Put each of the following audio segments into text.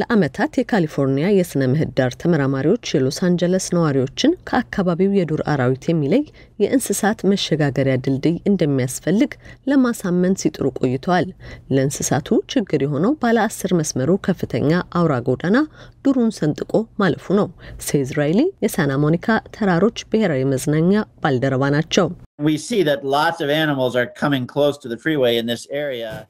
ለአመታት የካሊፎርኒያ የሥነ ምህዳር ተመራማሪዎች የሎስ አንጀለስ ነዋሪዎችን ከአካባቢው የዱር አራዊት የሚለይ የእንስሳት መሸጋገሪያ ድልድይ እንደሚያስፈልግ ለማሳመን ሲጥሩ ቆይተዋል። ለእንስሳቱ ችግር የሆነው ባለ አስር መስመሩ ከፍተኛ አውራ ጎዳና ዱሩን ሰንጥቆ ማለፉ ነው። ሴዝራይሊ የሳና ሞኒካ ተራሮች ብሔራዊ መዝናኛ ባልደረባ ናቸው።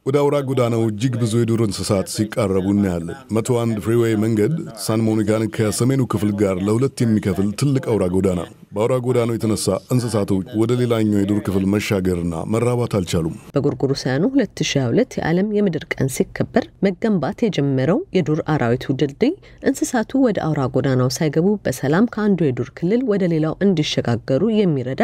ወደ አውራ ጎዳናው እጅግ ብዙ የዱር እንስሳት ሲቃረቡ እናያለን። መቶ አንድ ፍሪዌይ መንገድ ሳን ሞኒካን ከሰሜኑ ክፍል ጋር ለሁለት የሚከፍል ትልቅ አውራ ጎዳና ነው። በአውራ ጎዳናው የተነሳ እንስሳቶ ወደ ሌላኛው የዱር ክፍል መሻገርና መራባት አልቻሉም። በጎርጎሮሳውያኑ 2022 የዓለም የምድር ቀን ሲከበር መገንባት የጀመረው የዱር አራዊቱ ድልድይ እንስሳቱ ወደ አውራ ጎዳናው ሳይገቡ በሰላም ከአንዱ የዱር ክልል ወደ ሌላው እንዲሸጋገሩ የሚረዳ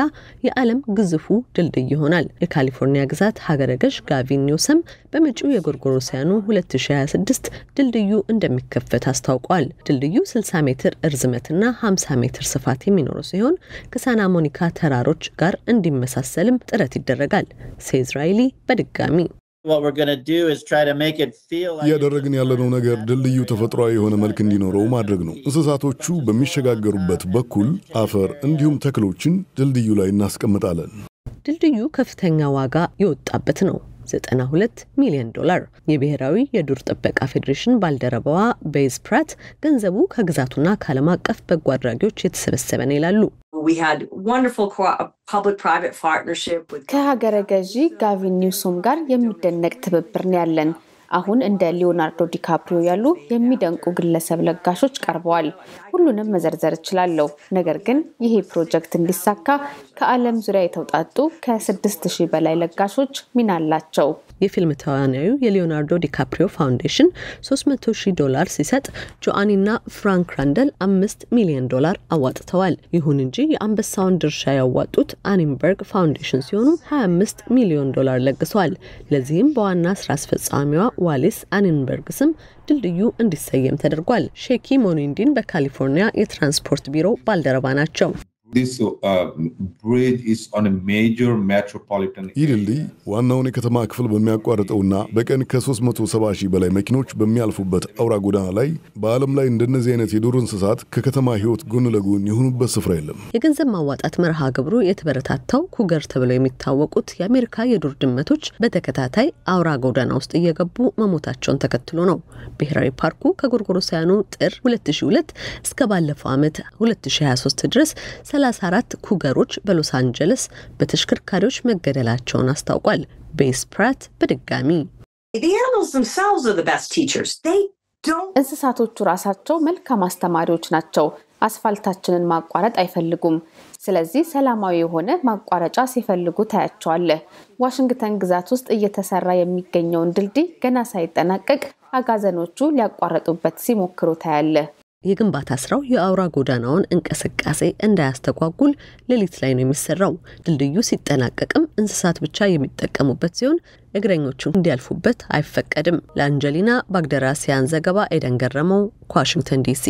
የዓለም ግዙፉ ድልድይ ይሆናል። የካሊፎርኒያ ግዛት ሀገረ ገዥ ጋቪን ኒውሰም በመጪው የጎርጎሮሳውያኑ 2026 ድልድዩ እንደሚከፈት አስታውቋል። ድልድዩ 60 ሜትር እርዝመትና 50 ሜትር ስፋት የሚኖረው ሲሆን ከሳና ሞኒካ ተራሮች ጋር እንዲመሳሰልም ጥረት ይደረጋል። ሴዝራይሊ በድጋሚ እያደረግን ያለነው ነገር ድልድዩ ተፈጥሯዊ የሆነ መልክ እንዲኖረው ማድረግ ነው። እንስሳቶቹ በሚሸጋገሩበት በኩል አፈር እንዲሁም ተክሎችን ድልድዩ ላይ እናስቀምጣለን። ድልድዩ ከፍተኛ ዋጋ የወጣበት ነው። 92 ሚሊዮን ዶላር። የብሔራዊ የዱር ጥበቃ ፌዴሬሽን ባልደረባዋ ቤዝ ፕራት ገንዘቡ ከግዛቱና ከዓለም አቀፍ በጎ አድራጊዎች የተሰበሰበ ነው ይላሉ። uh, ከሀገረ ገዢ ጋቪን ኒውሶም ጋር የሚደነቅ ትብብር ነው ያለን። አሁን እንደ ሊዮናርዶ ዲካፕሪዮ ያሉ የሚደንቁ ግለሰብ ለጋሾች ቀርበዋል። ሁሉንም መዘርዘር እችላለሁ፣ ነገር ግን ይሄ ፕሮጀክት እንዲሳካ ከዓለም ዙሪያ የተውጣጡ ከስድስት ሺህ በላይ ለጋሾች ሚና አላቸው። የፊልም ተዋናዩ የሊዮናርዶ ዲካፕሪዮ ፋውንዴሽን 300 ሺህ ዶላር ሲሰጥ ጆአኒና ፍራንክ ራንደል አምስት ሚሊዮን ዶላር አዋጥተዋል። ይሁን እንጂ የአንበሳውን ድርሻ ያዋጡት አኒምበርግ ፋውንዴሽን ሲሆኑ 25 ሚሊዮን ዶላር ለግሰዋል። ለዚህም በዋና ስራ አስፈጻሚዋ ዋሊስ አኒንበርግ ስም ድልድዩ እንዲሰየም ተደርጓል። ሼኪ ሞኒንዲን በካሊፎርኒያ የትራንስፖርት ቢሮ ባልደረባ ናቸው። ይህ uh, ዋናውን የከተማ ክፍል በሚያቋርጠውና በቀን ከ370 ሺህ በላይ መኪኖች በሚያልፉበት አውራ ጎዳና ላይ በዓለም ላይ እንደነዚህ አይነት የዱር እንስሳት ከከተማ ህይወት ጎን ለጎን የሆኑበት ስፍራ የለም። የገንዘብ ማዋጣት መርሃ ግብሩ የተበረታታው ኩገር ተብለው የሚታወቁት የአሜሪካ የዱር ድመቶች በተከታታይ አውራ ጎዳና ውስጥ እየገቡ መሞታቸውን ተከትሎ ነው። ብሔራዊ ፓርኩ ከጎርጎሮሳያኑ ጥር 2002 እስከ ባለፈው ዓመት 2023 ድረስ 34 ኩገሮች በሎስ አንጀለስ በተሽከርካሪዎች መገደላቸውን አስታውቋል። ቤስ ፕራት በድጋሚ እንስሳቶቹ ራሳቸው መልካም አስተማሪዎች ናቸው። አስፋልታችንን ማቋረጥ አይፈልጉም። ስለዚህ ሰላማዊ የሆነ ማቋረጫ ሲፈልጉ ታያቸዋለህ። ዋሽንግተን ግዛት ውስጥ እየተሰራ የሚገኘውን ድልድይ ገና ሳይጠናቀቅ አጋዘኖቹ ሊያቋረጡበት ሲሞክሩ ታያለህ። የግንባታ ስራው የአውራ ጎዳናውን እንቅስቃሴ እንዳያስተጓጉል ሌሊት ላይ ነው የሚሰራው። ድልድዩ ሲጠናቀቅም እንስሳት ብቻ የሚጠቀሙበት ሲሆን እግረኞቹ እንዲያልፉበት አይፈቀድም። ለአንጀሊና ባግደራሲያን ዘገባ ኤደን ገረመው ከዋሽንግተን ዲሲ